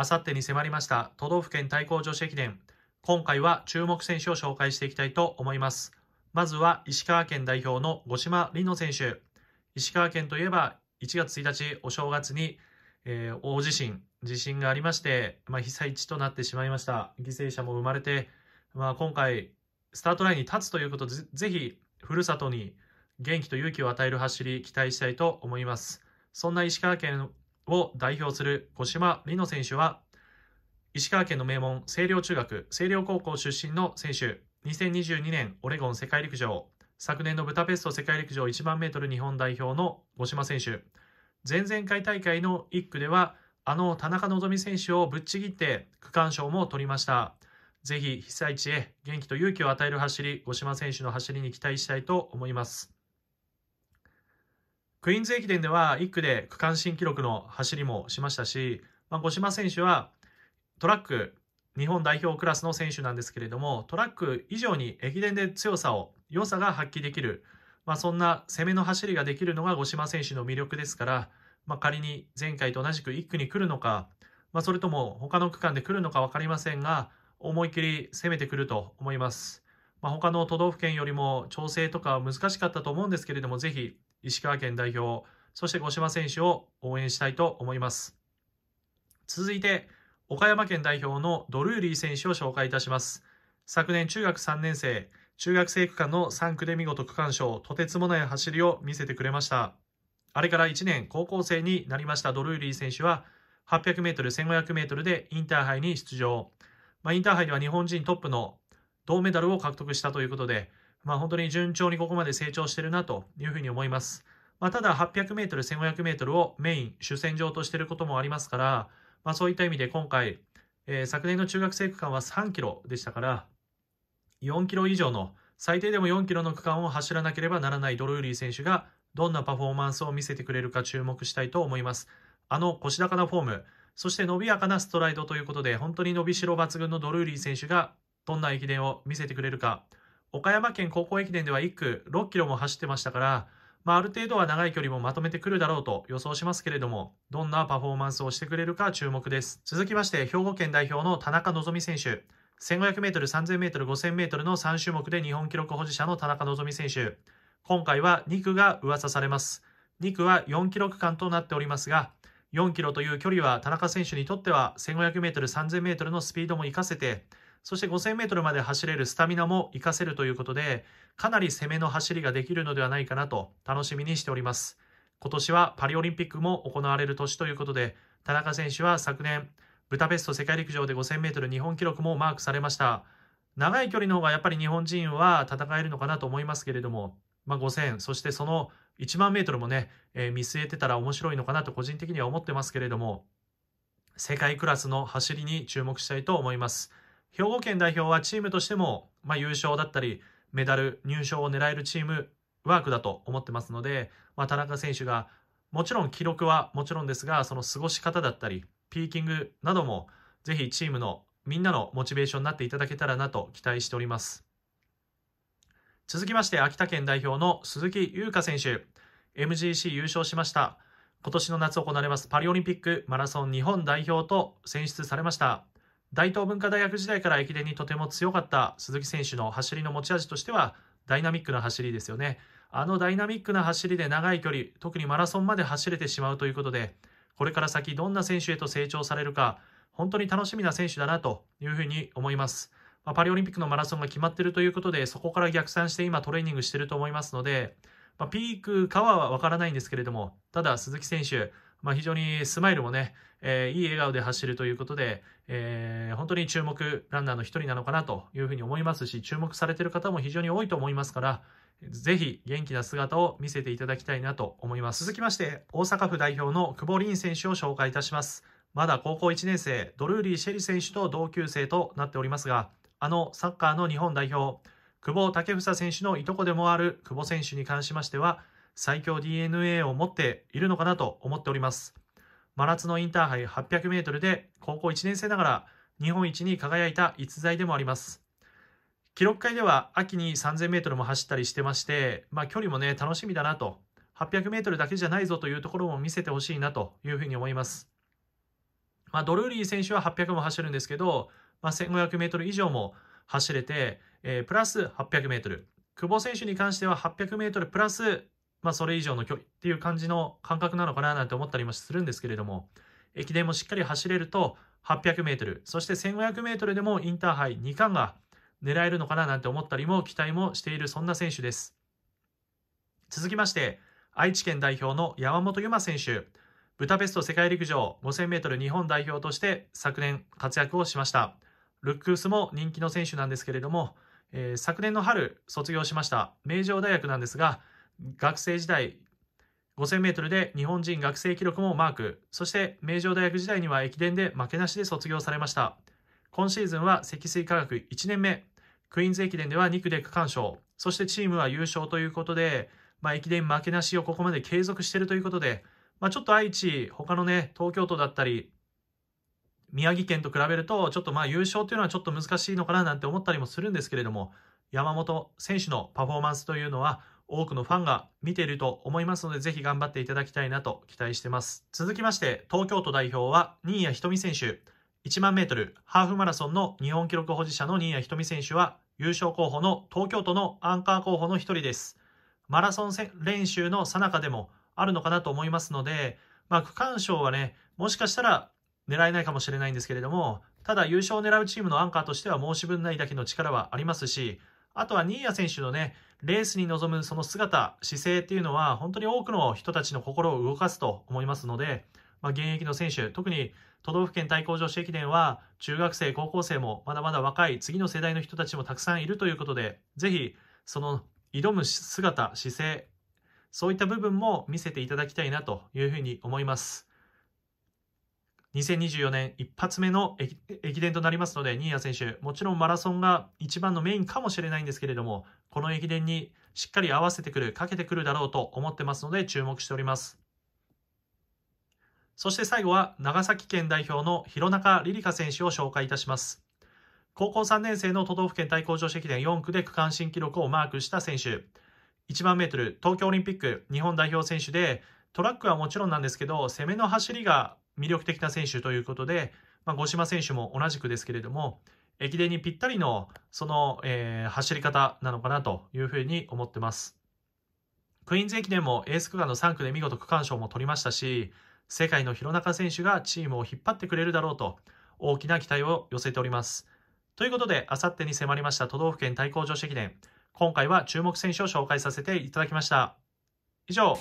あさってに迫りました都道府県対抗女子駅伝。今回は注目選手を紹介していきたいと思います。まずは石川県代表の五島里乃選手。石川県といえば1月1日お正月に、えー、大地震、地震がありまして、まあ、被災地となってしまいました。犠牲者も生まれて、まあ、今回スタートラインに立つということで、ぜひふるさとに元気と勇気を与える走り期待したいと思います。そんな石川県を代表する小島里乃選手は、石川県の名門、星稜中学、星稜高校出身の選手、2022年オレゴン世界陸上、昨年のブダペスト世界陸上1万メートル日本代表の五島選手、前々回大会の1区では、あの田中希実選手をぶっちぎって区間賞も取りました。ぜひ被災地へ元気と勇気を与える走り、五島選手の走りに期待したいと思います。クイーンズ駅伝では1区で区間新記録の走りもしましたし、まあ、五島選手はトラック日本代表クラスの選手なんですけれどもトラック以上に駅伝で強さを良さが発揮できる、まあ、そんな攻めの走りができるのが五島選手の魅力ですから、まあ、仮に前回と同じく1区に来るのか、まあ、それとも他の区間で来るのか分かりませんが思い切り攻めてくると思います。まあ、他の都道府県よりも調整とか難しかったと思うんですけれども、ぜひ石川県代表、そして五島選手を応援したいと思います。続いて、岡山県代表のドルーリー選手を紹介いたします。昨年中学3年生、中学生区間の3区で見事区間賞、とてつもない走りを見せてくれました。あれから1年高校生になりましたドルーリー選手は、800m、1 5 0 0ルでインターハイに出場。まあ、インターハイでは日本人トップの銅メダルを獲得したということで、まあ、本当に順調にここまで成長してるなというふうに思います。まあ、ただ 800m、1 5 0 0ルをメイン、主戦場としていることもありますから、まあ、そういった意味で今回、えー、昨年の中学生区間は3キロでしたから、4キロ以上の、最低でも4キロの区間を走らなければならないドルーリー選手が、どんなパフォーマンスを見せてくれるか注目したいと思います。あの腰高なフォーム、そして伸びやかなストライドということで、本当に伸びしろ抜群のドルーリー選手が、どんな駅伝を見せてくれるか、岡山県高校駅伝では1区6キロも走ってましたから、まあ、ある程度は長い距離もまとめてくるだろうと予想しますけれども、どんなパフォーマンスをしてくれるか注目です。続きまして、兵庫県代表の田中希実選手。1500メートル、3000メートル、5000メートルの3種目で日本記録保持者の田中希実選手。今回は2区が噂されます。2区は4記録間となっておりますが、4キロという距離は田中選手にとっては1500メートル、3000メートルのスピードも活かせて、そして5000メートルまで走れるスタミナも活かせるということで、かなり攻めの走りができるのではないかなと楽しみにしております。今年はパリオリンピックも行われる年ということで、田中選手は昨年、ブダペスト世界陸上で5000メートル日本記録もマークされました。長い距離の方がやっぱり日本人は戦えるのかなと思いますけれども、まあ、5000、そしてその1万メートルもね、えー、見据えてたら面白いのかなと個人的には思ってますけれども、世界クラスの走りに注目したいと思います。兵庫県代表はチームとしても、まあ、優勝だったり、メダル、入賞を狙えるチームワークだと思ってますので、まあ、田中選手が、もちろん記録はもちろんですが、その過ごし方だったり、ピーキングなども、ぜひチームのみんなのモチベーションになっていただけたらなと期待しております。続きまして、秋田県代表の鈴木優香選手、MGC 優勝しました。今年の夏行われますパリオリンピックマラソン日本代表と選出されました。大東文化大学時代から駅伝にとても強かった鈴木選手の走りの持ち味としてはダイナミックな走りですよね。あのダイナミックな走りで長い距離、特にマラソンまで走れてしまうということで、これから先どんな選手へと成長されるか、本当に楽しみな選手だなというふうに思います。まパリオリンピックのマラソンが決まっているということで、そこから逆算して今トレーニングしていると思いますので、まピークかはわからないんですけれども、ただ鈴木選手、まあ、非常にスマイルもね、えー、いい笑顔で走るということで、えー、本当に注目ランナーの一人なのかなというふうに思いますし、注目されている方も非常に多いと思いますから、ぜひ元気な姿を見せていただきたいなと思います。続きまして、大阪府代表の久保凛選手を紹介いたします。まだ高校1年生、ドルーリー・シェリ選手と同級生となっておりますが、あのサッカーの日本代表、久保武房選手のいとこでもある久保選手に関しましては、最強 DNA を持っているのかなと思っております。真夏のインターハイ800メートルで高校1年生ながら日本一に輝いた逸材でもあります。記録会では秋に3000メートルも走ったりしてまして、まあ、距離もね、楽しみだなと。800メートルだけじゃないぞというところも見せてほしいなというふうに思います。まあ、ドルーリー選手は800も走るんですけど、まあ、1500メートル以上も走れて、えー、プラス800メートル。久保選手に関しては800メートルプラスまあ、それ以上の距離っていう感じの感覚なのかななんて思ったりもするんですけれども、駅伝もしっかり走れると、800メートル、そして1500メートルでもインターハイ2冠が狙えるのかななんて思ったりも期待もしているそんな選手です。続きまして、愛知県代表の山本優馬選手、ブダペスト世界陸上5000メートル日本代表として昨年活躍をしました。ルックスも人気の選手なんですけれども、えー、昨年の春卒業しました名城大学なんですが、学生時代 5000m で日本人学生記録もマークそして名城大学時代には駅伝で負けなしで卒業されました今シーズンは積水化学1年目クイーンズ駅伝では2区で区間賞そしてチームは優勝ということで、まあ、駅伝負けなしをここまで継続しているということで、まあ、ちょっと愛知他のね東京都だったり宮城県と比べるとちょっとまあ優勝というのはちょっと難しいのかななんて思ったりもするんですけれども山本選手のパフォーマンスというのは多くのファンが見ていると思いますので、ぜひ頑張っていただきたいなと期待してます。続きまして、東京都代表は新谷仁美選手。1万メートルハーフマラソンの日本記録保持者の新谷仁美選手は、優勝候補の東京都のアンカー候補の1人です。マラソン練習のさなかでもあるのかなと思いますので、まあ、区間賞はね、もしかしたら狙えないかもしれないんですけれども、ただ優勝を狙うチームのアンカーとしては申し分ないだけの力はありますし、あとは新谷選手のね、レースに臨むその姿、姿勢っていうのは、本当に多くの人たちの心を動かすと思いますので、まあ、現役の選手、特に都道府県対抗女子駅伝は、中学生、高校生も、まだまだ若い次の世代の人たちもたくさんいるということで、ぜひ、その挑む姿、姿勢、そういった部分も見せていただきたいなというふうに思います。2024年一発目の駅伝となりますので、新谷選手、もちろんマラソンが一番のメインかもしれないんですけれども、この駅伝にしっかり合わせてくる、かけてくるだろうと思ってますので注目しております。そして最後は長崎県代表の弘中リリカ選手を紹介いたします。高校3年生の都道府県対抗女子駅伝4区で区間新記録をマークした選手。1万メートル東京オリンピック日本代表選手で、トラックはもちろんなんですけど、攻めの走りが魅力的な選手ということで、まあ、五島選手も同じくですけれども、駅伝にぴったりのその、えー、走り方なのかなというふうに思ってます。クイーンズ駅伝もエース区間の3区で見事区間賞も取りましたし、世界の弘中選手がチームを引っ張ってくれるだろうと大きな期待を寄せております。ということで、あさってに迫りました都道府県対抗女子駅伝、今回は注目選手を紹介させていただきました。以上。